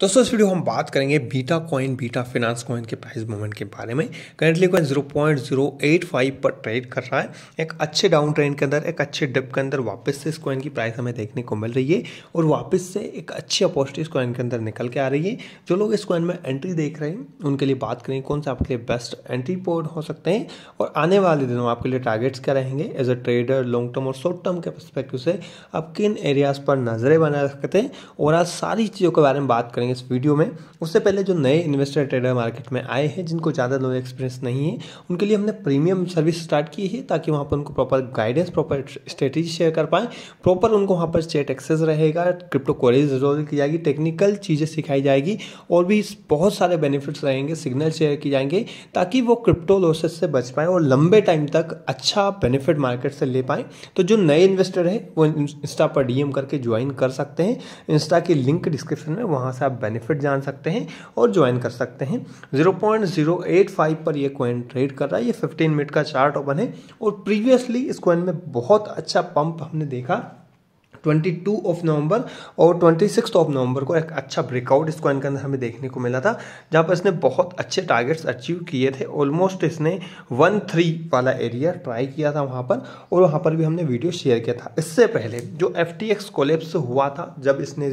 दोस्तों इस वीडियो हम बात करेंगे beta coin beta finance coin के प्राइस मूवमेंट के बारे में करेंटली कॉइन 0.085 पर ट्रेड कर रहा है एक अच्छे डाउन ट्रेंड के अंदर एक अच्छे डिप के अंदर वापस से इस कॉइन की प्राइस हमें देखने को मिल रही है और वापस से एक अच्छी अपॉर्चुनिटी इस कॉइन के अंदर निकल के आ रही है जो लोग इस कॉइन में एंट्री देख रहे हैं उनके लिए बात करें कौन सा आपके लिए बेस्ट एंट्री पोर्ट हो सकते हैं और आने वाले दिनों आपके लिए टारगेट्स क्या रहेंगे as a trader long term और शॉर्ट टर्म के परस्पेक्टिव से आप किन एरियाज पर नजरें बना सकते हैं और आज सारी चीज़ों के बारे में बात करें करेंगे इस वीडियो में उससे पहले जो नए इन्वेस्टर ट्रेडर मार्केट में आए हैं जिनको ज़्यादा नॉलेज एक्सपीरियंस नहीं है उनके लिए हमने प्रीमियम सर्विस स्टार्ट की है ताकि वहाँ पर उनको proper guidance proper strategy share कर पाएँ प्रॉपर उनको वहाँ पर चेट एक्सेस रहेगा क्रिप्टो क्वेरीज रिजोल्व की जाएगी टेक्निकल चीज़ें सिखाई जाएगी और भी बहुत सारे बेनिफिट्स रहेंगे सिग्नल शेयर किए जाएंगे ताकि वो क्रिप्टो लॉसेस से बच पाएँ और लंबे टाइम तक अच्छा बेनिफिट मार्केट से ले पाएँ तो जो नए इन्वेस्टर हैं वो इंस्टा पर डीएम करके ज्वाइन कर सकते हैं इंस्टा की लिंक डिस्क्रिप्शन में वहाँ से आप बेनिफिट जान सकते हैं और ज्वाइन कर सकते हैं 0.085 पर ये कॉइन ट्रेड कर रहा है ये 15 मिनट का चार्ट ओपन है और प्रीवियसली इस कॉइन में बहुत अच्छा पंप हमने देखा 22 ऑफ नवंबर और 26 ऑफ नवंबर को एक अच्छा ब्रेकआउट इस कॉइन के अंदर हमें देखने को मिला था जहाँ पर इसने बहुत अच्छे टारगेट्स अचीव किए थे ऑलमोस्ट इसने 13 वाला एरिया ट्राई किया था वहाँ पर और वहाँ पर भी हमने वीडियो शेयर किया था इससे पहले जो एफ टी कोलेप्स हुआ था जब इसने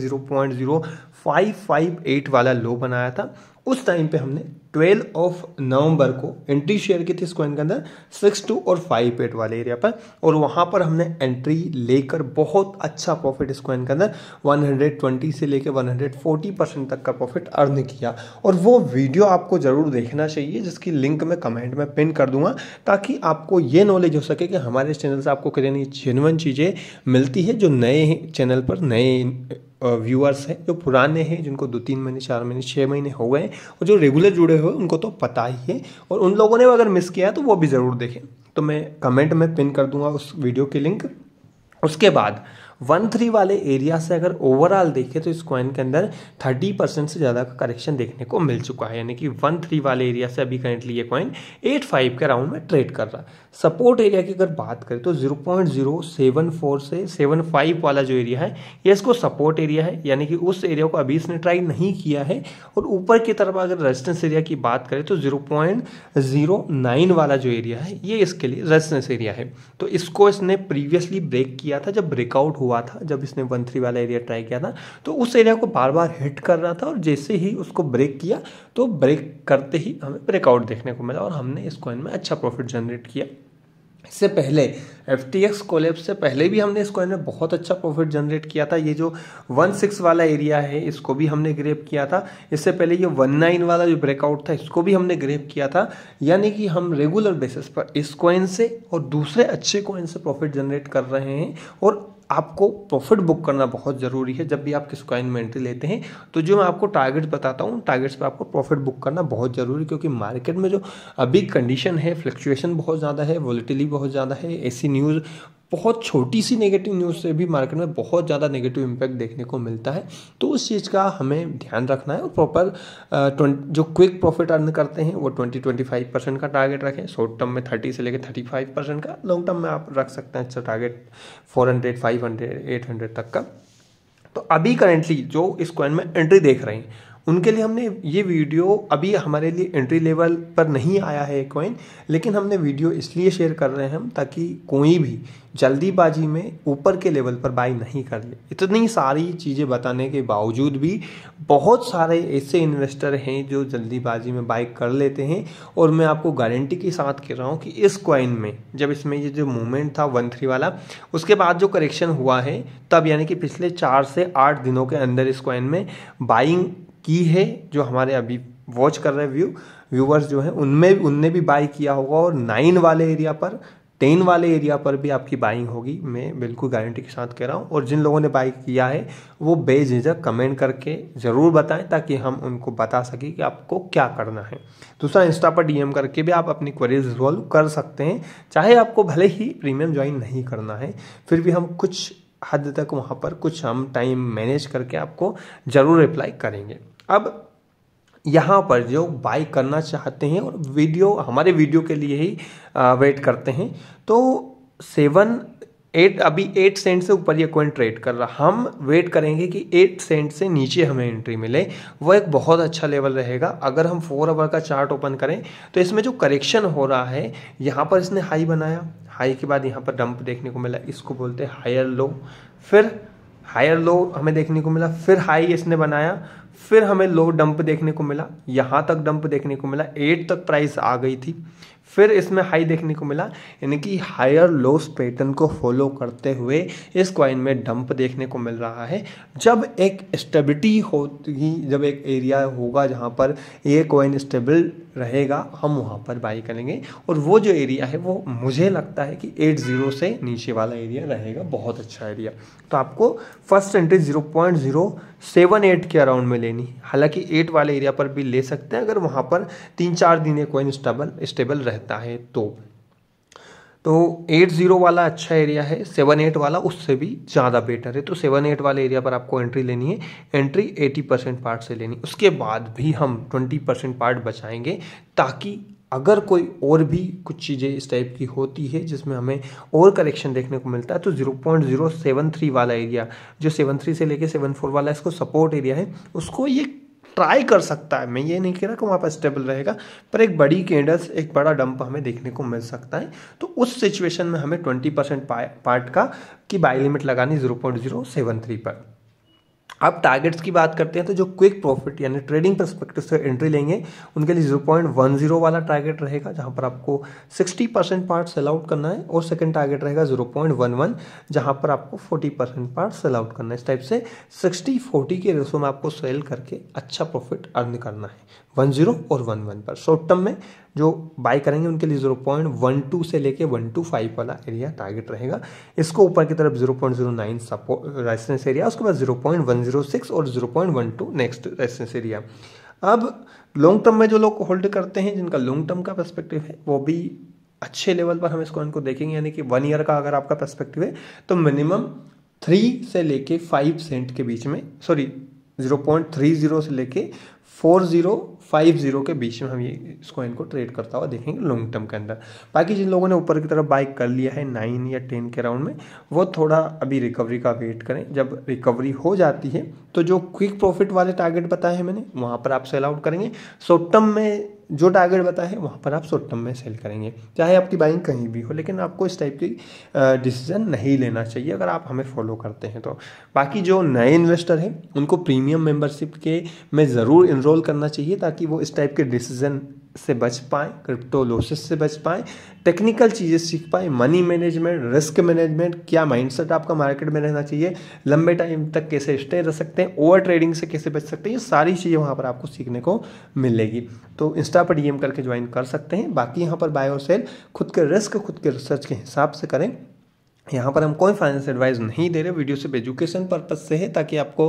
558 वाला लो बनाया था उस टाइम पे हमने 12 ऑफ नवंबर को एंट्री शेयर की थी इस कॉइन के अंदर सिक्स टू और फाइव एट वाले एरिया पर और वहाँ पर हमने एंट्री लेकर बहुत अच्छा प्रॉफिट इस कॉइन के अंदर 120 से लेकर 140 परसेंट तक का प्रॉफिट अर्न किया और वो वीडियो आपको ज़रूर देखना चाहिए जिसकी लिंक मैं कमेंट में पिन कर दूंगा ताकि आपको ये नॉलेज हो सके कि हमारे इस चैनल से आपको कितनी जेनवन चीज़ें मिलती है जो नए चैनल पर नए व्यूअर्स हैं जो पुराने हैं जिनको दो तीन महीने चार महीने छः महीने हो गए और जो रेगुलर जुड़े हुए उनको तो पता ही है और उन लोगों ने अगर मिस किया है तो वो भी ज़रूर देखें तो मैं कमेंट में पिन कर दूंगा उस वीडियो की लिंक उसके बाद वन थ्री वाले एरिया से अगर ओवरऑल देखें तो इस कॉइन के अंदर थर्टी परसेंट से ज़्यादा का करेक्शन देखने को मिल चुका है यानी कि वन थ्री वाले एरिया से अभी करेंटली ये कॉइन एट फाइव के राउंड में ट्रेड कर रहा है सपोर्ट एरिया की अगर बात करें तो zero point zero seven four से सेवन फाइव वाला जो एरिया है ये इसको सपोर्ट एरिया है यानी कि उस एरिया को अभी इसने ट्राई नहीं किया है और ऊपर की तरफ अगर रेजिस्टेंस एरिया की बात करें तो जीरो पॉइंट जीरो नाइन वाला जो एरिया है ये इसके लिए रेजिस्टेंस एरिया है तो इसको इसने प्रीवियसली ब्रेक किया था जब ब्रेकआउट हुआ हुआ था जब इसने वन थ्री वाला एरिया ट्राई किया था तो उस एरिया को बार बार हिट कर रहा था और जैसे ही उसको ब्रेक किया तो ब्रेक करते ही हमें ब्रेकआउट देखने को मिला और हमने इस कॉइन में अच्छा प्रॉफिट जनरेट किया इससे पहले एफ टी एक्स कोलेब से पहले भी हमने इस कॉइन में बहुत अच्छा प्रॉफिट जनरेट किया था ये जो वन सिक्स वाला एरिया है इसको भी हमने ग्रेप किया था इससे पहले ये वन नाइन वाला जो ब्रेकआउट था इसको भी हमने ग्रेप किया था यानी कि हम रेगुलर बेसिस पर इस कॉइन से और दूसरे अच्छे कॉइन से प्रॉफिट जनरेट कर रहे हैं और आपको प्रॉफिट बुक करना बहुत ज़रूरी है जब भी आप किसी का इन्वेंट्री लेते हैं तो जो मैं आपको टारगेट्स बताता हूँ टारगेट्स पे आपको प्रॉफिट बुक करना बहुत ज़रूरी क्योंकि मार्केट में जो अभी कंडीशन है फ्लक्चुएशन बहुत ज़्यादा है वॉलिटिली बहुत ज़्यादा है ऐसी न्यूज़ बहुत छोटी सी नेगेटिव न्यूज़ से भी मार्केट में बहुत ज़्यादा नेगेटिव इम्पैक्ट देखने को मिलता है तो उस चीज़ का हमें ध्यान रखना है और प्रॉपर जो क्विक प्रॉफिट अर्न करते हैं वो ट्वेंटी ट्वेंटी फाइव परसेंट का टारगेट रखें शॉर्ट टर्म में थर्टी से लेकर थर्टी फाइव परसेंट का लॉन्ग टर्म में आप रख सकते हैं अच्छा target four hundred five hundred eight hundred तक का तो अभी करेंटली जो इस कॉइन में एंट्री देख रहे हैं उनके लिए हमने ये वीडियो अभी हमारे लिए एंट्री लेवल पर नहीं आया है कॉइन लेकिन हमने वीडियो इसलिए शेयर कर रहे हैं हम ताकि कोई भी जल्दीबाजी में ऊपर के लेवल पर बाई नहीं कर ले इतनी सारी चीज़ें बताने के बावजूद भी बहुत सारे ऐसे इन्वेस्टर हैं जो जल्दीबाजी में बाई कर लेते हैं और मैं आपको गारंटी के साथ कह रहा हूँ कि इस कॉइन में जब इसमें ये जो मूवमेंट था वन थ्री वाला उसके बाद जो करेक्शन हुआ है तब यानी कि पिछले चार से आठ दिनों के अंदर इस कॉइन में बाइंग की है जो हमारे अभी वॉच कर रहे व्यू व्यूवर्स जो हैं उनमें उनने भी बाई किया होगा और नाइन वाले एरिया पर टेन वाले एरिया पर भी आपकी बाइंग होगी मैं बिल्कुल गारंटी के साथ कह रहा हूँ और जिन लोगों ने बाई किया है वो बेझिझक कमेंट करके ज़रूर बताएं ताकि हम उनको बता सकें कि आपको क्या करना है दूसरा इंस्टा पर डीएम करके भी आप अपनी क्वेरीज रिजॉल्व कर सकते हैं चाहे आपको भले ही प्रीमियम ज्वाइन नहीं करना है फिर भी हम कुछ हद तक वहाँ पर कुछ हम टाइम मैनेज करके आपको ज़रूर रिप्लाई करेंगे अब यहाँ पर जो बाई करना चाहते हैं और वीडियो हमारे वीडियो के लिए ही वेट करते हैं तो सेवन एट अभी एट सेंट से ऊपर ये कोइन ट्रेड कर रहा हम वेट करेंगे कि एट सेंट से नीचे हमें एंट्री मिले वो एक बहुत अच्छा लेवल रहेगा अगर हम फोर आवर का चार्ट ओपन करें तो इसमें जो करेक्शन हो रहा है यहाँ पर इसने हाई बनाया हाई के बाद यहाँ पर डंप देखने को मिला इसको बोलते हैं हायर लो फिर हायर लो हमें देखने को मिला फिर हाई इसने बनाया फिर हमें लो डंप देखने को मिला यहाँ तक डंप देखने को मिला एट तक प्राइस आ गई थी फिर इसमें हाई देखने को मिला यानी कि हायर लोस पैटर्न को फॉलो करते हुए इस क्वाइन में डंप देखने को मिल रहा है जब एक स्टेबिलिटी होगी जब एक एरिया होगा जहाँ पर ये कॉइन स्टेबल रहेगा हम वहाँ पर बाई करेंगे और वो जो एरिया है वो मुझे लगता है कि एट ज़ीरो से नीचे वाला एरिया रहेगा बहुत अच्छा एरिया तो आपको first entry zero point zero seven eight के अराउंड में लेनी हालांकि एट वाले एरिया पर भी ले सकते हैं अगर वहाँ पर तीन चार दिन कोइन कॉइन स्टेबल स्टेबल रहता है तो तो एट ज़ीरो वाला अच्छा एरिया है सेवन एट वाला उससे भी ज़्यादा बेटर है तो सेवन एट वाले एरिया पर आपको एंट्री लेनी है एंट्री एटी परसेंट पार्ट से लेनी उसके बाद भी हम ट्वेंटी परसेंट पार्ट बचाएंगे ताकि अगर कोई और भी कुछ चीज़ें इस टाइप की होती है जिसमें हमें और करेक्शन देखने को मिलता है तो 0.073 वाला एरिया जो 73 से लेके 74 वाला इसको सपोर्ट एरिया है उसको ये ट्राई कर सकता है मैं ये नहीं कह रहा कि वहाँ पर स्टेबल रहेगा पर एक बड़ी कैंडल्स एक बड़ा डंप हमें देखने को मिल सकता है तो उस सिचुएशन में हमें ट्वेंटी परसेंट पार्ट का की बाई लिमिट लगानी zero point zero seven three पर आप टारगेट्स की बात करते हैं तो जो क्विक प्रॉफिट यानी ट्रेडिंग परस्पेक्टिव से एंट्री लेंगे उनके लिए जीरो पॉइंट वन जीरो वाला टारगेट रहेगा जहाँ पर आपको sixty percent part sell out करना है और सेकेंड टारगेट रहेगा जीरो पॉइंट वन वन जहाँ पर आपको forty percent part sell out करना है इस टाइप से सिक्सटी फोर्टी के रेसो में आपको सेल करके अच्छा प्रॉफिट अर्न करना है वन जीरो और वन वन पर शॉर्ट टर्म में जो बाय करेंगे उनके लिए जीरो पॉइंट वन टू से लेके वन टू फाइव वाला एरिया टारगेट रहेगा इसको ऊपर की तरफ zero point zero nine support resistance area उसके बाद zero point one zero six और zero point one two next resistance area अब लॉन्ग टर्म में जो लोग होल्ड करते हैं जिनका लॉन्ग टर्म का परस्पेक्टिव है वो भी अच्छे लेवल पर हम इसको इनको देखेंगे यानी कि वन ईयर का अगर आपका परस्पेक्टिव है तो मिनिमम थ्री से लेके फाइव सेंट के बीच में sorry zero point three zero से लेके फोर ज़ीरो फाइव ज़ीरो के बीच में हम ये इस कॉइन को ट्रेड करता हुआ देखेंगे लॉन्ग टर्म के अंदर बाकी जिन लोगों ने ऊपर की तरफ बाइक कर लिया है नाइन या टेन के राउंड में वो थोड़ा अभी रिकवरी का वेट करें जब रिकवरी हो जाती है तो जो क्विक प्रॉफिट वाले टारगेट बताए हैं मैंने वहाँ पर आप सेल आउट करेंगे शॉर्ट टर्म में जो टारगेट बताया है वहाँ पर आप शॉर्ट टर्म में सेल करेंगे चाहे आपकी बाइंग कहीं भी हो लेकिन आपको इस टाइप की डिसीजन नहीं लेना चाहिए अगर आप हमें फॉलो करते हैं तो बाकी जो नए इन्वेस्टर हैं उनको प्रीमियम मेंबरशिप के में ज़रूर इनरोल करना चाहिए ताकि वो इस टाइप के डिसीजन से बच पाएँ क्रिप्टो से बच पाएँ टेक्निकल चीज़ें सीख पाएँ मनी मैनेजमेंट रिस्क मैनेजमेंट क्या माइंडसेट आपका मार्केट में रहना चाहिए लंबे टाइम तक कैसे स्टे रह सकते हैं ओवर ट्रेडिंग से कैसे बच सकते हैं ये सारी चीज़ें वहाँ पर आपको सीखने को मिलेगी तो इंस्टा पर डी करके ज्वाइन कर सकते हैं बाकी यहाँ पर बायो सेल खुद के रिस्क खुद के रिसर्च के हिसाब से करें यहाँ पर हम कोई फाइनेंस एडवाइस नहीं दे रहे वीडियो सिर्फ एजुकेशन पर्पज से है ताकि आपको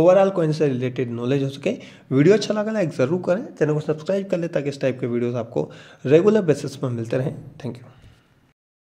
ओवरऑल कोइन से रिलेटेड नॉलेज हो सके वीडियो अच्छा लगा लाइक ज़रूर करें चैनल को सब्सक्राइब कर लें ताकि इस टाइप के वीडियोस आपको रेगुलर बेसिस पर मिलते रहें थैंक यू